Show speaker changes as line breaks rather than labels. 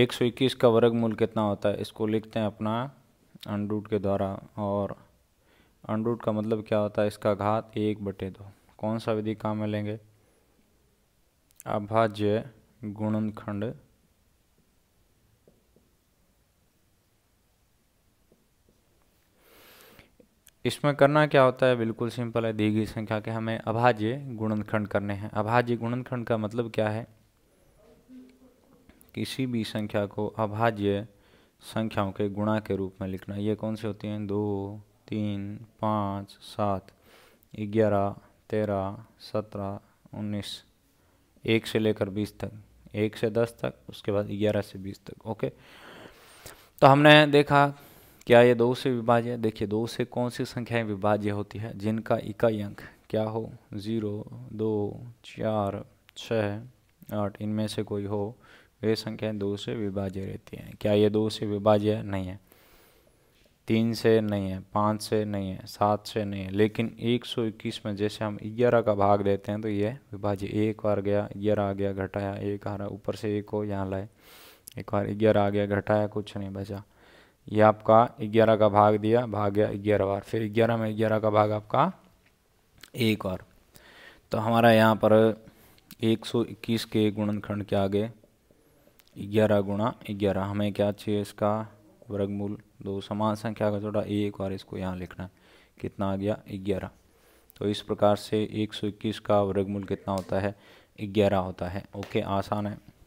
एक सौ इक्कीस का वर्गमूल कितना होता है इसको लिखते हैं अपना अनरूट के द्वारा और अनरूट का मतलब क्या होता है इसका घात एक बटे दो कौन सा विधि काम में लेंगे अभाज्य गुणनखंड इसमें करना क्या होता है बिल्कुल सिंपल है दी गई संख्या के हमें अभाज्य गुणनखंड करने हैं अभाज्य गुणनखंड का मतलब क्या है किसी भी संख्या को अभाज्य संख्याओं के गुणा के रूप में लिखना ये कौन से होती हैं दो तीन पाँच सात ग्यारह तेरह सत्रह उन्नीस एक से लेकर बीस तक एक से दस तक उसके बाद ग्यारह से बीस तक ओके तो हमने देखा क्या ये दो से विभाज्य है देखिए दो से कौन सी संख्याएं विभाज्य होती है जिनका इकाई अंक क्या हो ज़ीरो दो चार छः आठ इनमें से कोई हो वे संख्याएं दो से विभाज्य रहती हैं क्या ये दो से विभाज्य नहीं है तीन से नहीं है पाँच से नहीं है सात से नहीं है लेकिन 121 में जैसे हम ग्यारह का भाग देते हैं तो ये विभाज्य एक बार गया ग्यारह आ गया घटाया एक आ रहा ऊपर से एक हो यहाँ लाए एक बार ग्यारह आ गया घटाया कुछ नहीं बचा ये आपका ग्यारह का भाग दिया भाग गया ग्यारह बार फिर ग्यारह में ग्यारह का भाग आपका एक और तो हमारा यहाँ पर 121 के गुणनखंड के आगे ग्यारह गुणा ग्यारह हमें क्या चाहिए इसका वर्गमूल दो समान संख्या का जोड़ा एक और इसको यहाँ लिखना है कितना आ गया ग्यारह तो इस प्रकार से 121 का वर्गमूल कितना होता है ग्यारह होता है ओके आसान है